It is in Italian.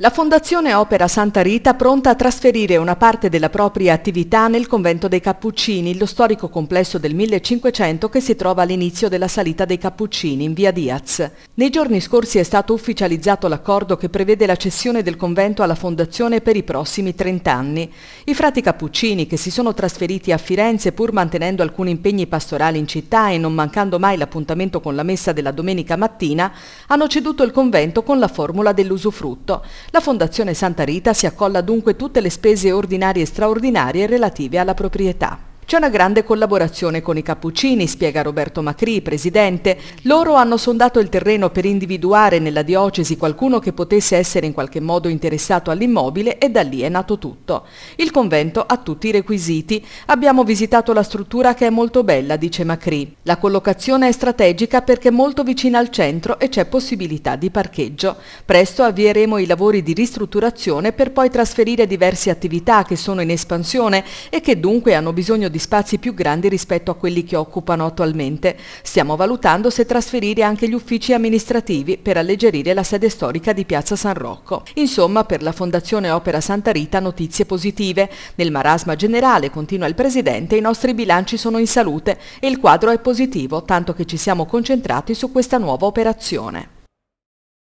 La Fondazione Opera Santa Rita pronta a trasferire una parte della propria attività nel convento dei Cappuccini, lo storico complesso del 1500 che si trova all'inizio della salita dei Cappuccini in via Diaz. Nei giorni scorsi è stato ufficializzato l'accordo che prevede la cessione del convento alla Fondazione per i prossimi 30 anni. I frati Cappuccini, che si sono trasferiti a Firenze pur mantenendo alcuni impegni pastorali in città e non mancando mai l'appuntamento con la messa della domenica mattina, hanno ceduto il convento con la formula dell'usufrutto. La Fondazione Santa Rita si accolla dunque tutte le spese ordinarie e straordinarie relative alla proprietà. C'è una grande collaborazione con i cappuccini, spiega Roberto Macri, presidente. Loro hanno sondato il terreno per individuare nella diocesi qualcuno che potesse essere in qualche modo interessato all'immobile e da lì è nato tutto. Il convento ha tutti i requisiti. Abbiamo visitato la struttura che è molto bella, dice Macri. La collocazione è strategica perché è molto vicina al centro e c'è possibilità di parcheggio. Presto avvieremo i lavori di ristrutturazione per poi trasferire diverse attività che sono in espansione e che dunque hanno bisogno di di spazi più grandi rispetto a quelli che occupano attualmente. Stiamo valutando se trasferire anche gli uffici amministrativi per alleggerire la sede storica di Piazza San Rocco. Insomma, per la Fondazione Opera Santa Rita notizie positive. Nel marasma generale, continua il Presidente, i nostri bilanci sono in salute e il quadro è positivo, tanto che ci siamo concentrati su questa nuova operazione.